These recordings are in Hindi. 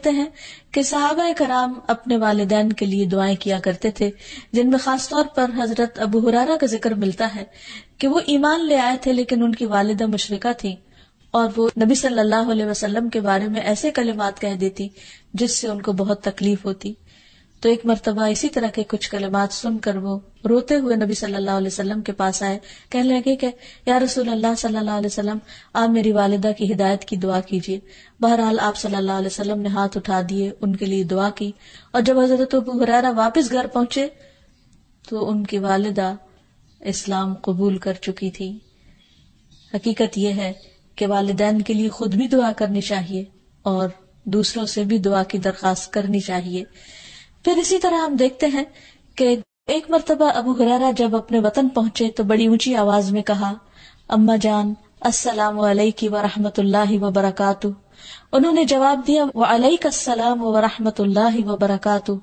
सकते हैं कि सहाबा कराम अपने वालदेन के लिए दुआएं किया करते थे जिनमें खासतौर पर हजरत अबू हुरारा का जिक्र मिलता है कि वो ईमान ले आए थे लेकिन उनकी वालदा मुशरका थी और वो नबी सल्लल्लाहु अलैहि वसल्लम के बारे में ऐसे कलिमात कह देती जिससे उनको बहुत तकलीफ होती तो एक मरतबा इसी तरह के कुछ कलमात सुनकर वो रोते हुए नबी सल्लल्लाहु अलैहि वसल्लम के पास आए कहने लगे कि या रसूल अल्लाह सल्लल्लाहु अलैहि वसल्लम आप मेरी वालिदा की हिदायत की दुआ कीजिए बहरहाल आप सल्लल्लाहु अलैहि वसल्लम ने हाथ उठा दिए उनके लिए दुआ की और जब हजरत अबू हुरैरा वापस घर पहुंचे तो उनकी वालिदा इस्लाम कबूल कर चुकी थी हकीकत यह है कि वालदेन के लिए खुद भी दुआ करनी चाहिए और दूसरों से भी दुआ की दरख्वास्त करनी चाहिए फिर इसी तरह हम देखते हैं कि एक मरतबा अबू हुरारा जब अपने वतन पहुंचे तो बड़ी ऊंची आवाज में कहा अम्मा जान अस्सलाम वालेकी व रहमतुल्लाहि व बरकातु उन्होंने जवाब दिया वालेकसलाम व रहमतुल्लाहि व बरकातु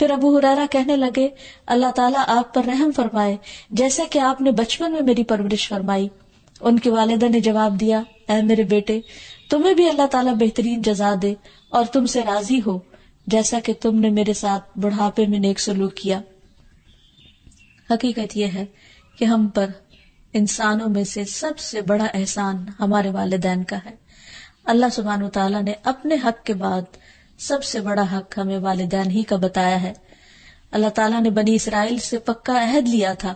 फिर अबू हुरारा कहने लगे अल्लाह ताला आप पर रहम फरमाए जैसा कि आपने बचपन में मेरी परवरिश फरमाई उनके वालिदा ने जवाब दिया ऐ मेरे बेटे तुम्हें भी अल्लाह ताला बेहतरीन जजा दे और तुमसे राजी हो जैसा कि तुमने मेरे साथ बुढ़ापे में नेक सलूक किया हकीकत यह है कि हम पर इंसानों में से सबसे बड़ा एहसान हमारे वालदेन का है अल्लाह सुबहान तला ने अपने हक के बाद सबसे बड़ा हक हमें वालदेन ही का बताया है अल्लाह तला ने बनी इसराइल से पक्का अहद लिया था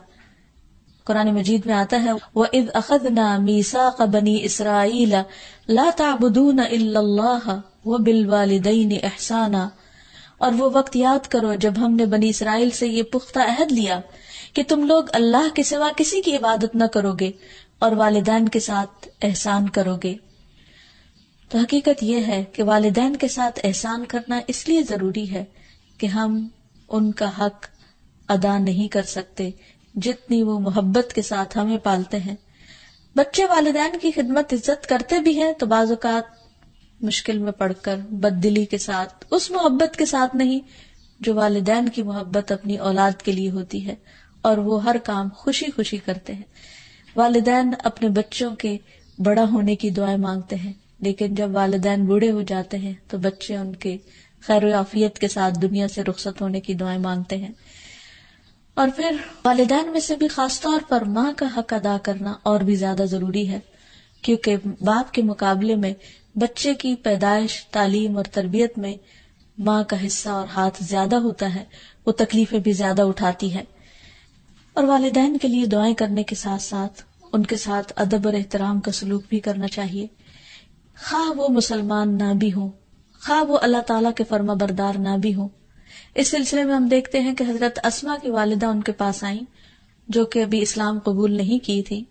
कुरान मजीद में आता है वह इद अखद ना मीसा का बनी इसराइल लाताबुदून व बिल एहसाना और वो वक्त याद करो जब हमने बनी इसराइल से ये पुख्ता अहद लिया कि तुम लोग अल्लाह के सिवा किसी की इबादत न करोगे और वालदेन के साथ एहसान करोगे तो हकीकत यह है कि वालदेन के साथ एहसान करना इसलिए ज़रूरी है कि हम उनका हक अदा नहीं कर सकते जितनी वो मोहब्बत के साथ हमें पालते हैं बच्चे वालदेन की खिदमत इज्जत करते भी हैं तो बाज़ात मुश्किल में पड़कर बददिली के साथ उस मोहब्बत के साथ नहीं जो वालदेन की मोहब्बत अपनी औलाद के लिए होती है और वो हर काम खुशी खुशी करते हैं वालदेन अपने बच्चों के बड़ा होने की दुआएं मांगते हैं लेकिन जब वालदेन बूढ़े हो जाते हैं तो बच्चे उनके खैर आफियत के साथ दुनिया से रुख्सत होने की दुआएं मांगते हैं और फिर वालदेन में से भी खासतौर पर माँ का हक अदा करना और भी ज्यादा जरूरी है क्योंकि बाप के मुकाबले में बच्चे की पैदाइश तालीम और तरबियत में माँ का हिस्सा और हाथ ज्यादा होता है वो तकलीफें भी ज्यादा उठाती है और वालदेन के लिए दुआएं करने के साथ साथ उनके साथ अदब और एहतराम का सलूक भी करना चाहिए खा वो मुसलमान ना भी हो खा वो अल्लाह ताला के फर्मा बरदार ना भी हो इस सिलसिले में हम देखते हैं कि हजरत असमा की वालदा उनके पास आई जो कि अभी इस्लाम कबूल नहीं की थी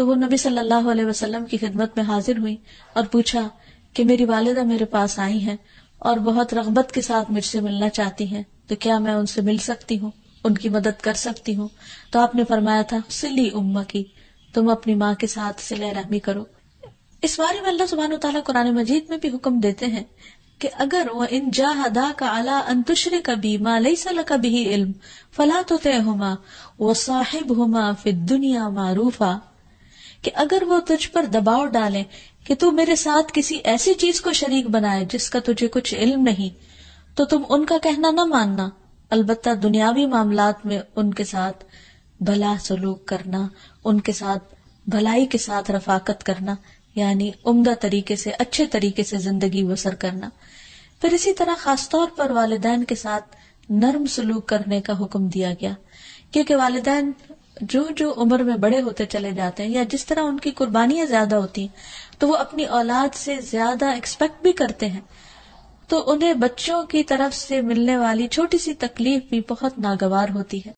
तो वो नबी सल्लल्लाहु अलैहि वसल्लम की खिदमत में हाजिर हुई और पूछा कि मेरी वालदा मेरे पास आई हैं और बहुत रगबत के साथ मुझसे मिलना चाहती हैं तो क्या मैं उनसे मिल सकती हूँ उनकी मदद कर सकती हूँ तो आपने फरमाया था सिली उम्मा की तुम अपनी माँ के साथ सिले रहमी करो इस बारे में अल्लाह सुबहान तला कुरान मजीद में भी हुक्म देते हैं कि अगर वह इन जाहदा का अला अंतुशर कभी मालई सला कभी इल्म फला तो तय हुमा वह साहिब हुमा फिर दुनिया मारूफा कि अगर वो तुझ पर दबाव डालें कि तू मेरे साथ किसी ऐसी चीज को शरीक बनाए जिसका तुझे कुछ इल्म नहीं तो तुम उनका कहना न मानना अलबत् दुनियावी मामला में उनके साथ भला सलूक करना उनके साथ भलाई के साथ रफाकत करना यानी उम्दा तरीके से अच्छे तरीके से जिंदगी बसर करना फिर इसी तरह खासतौर पर वालदेन के साथ नर्म सलूक करने का हुक्म दिया गया क्योंकि वालदेन जो जो उम्र में बड़े होते चले जाते हैं या जिस तरह उनकी कुर्बानियां ज्यादा होती हैं तो वो अपनी औलाद से ज्यादा एक्सपेक्ट भी करते हैं तो उन्हें बच्चों की तरफ से मिलने वाली छोटी सी तकलीफ भी बहुत नागवार होती है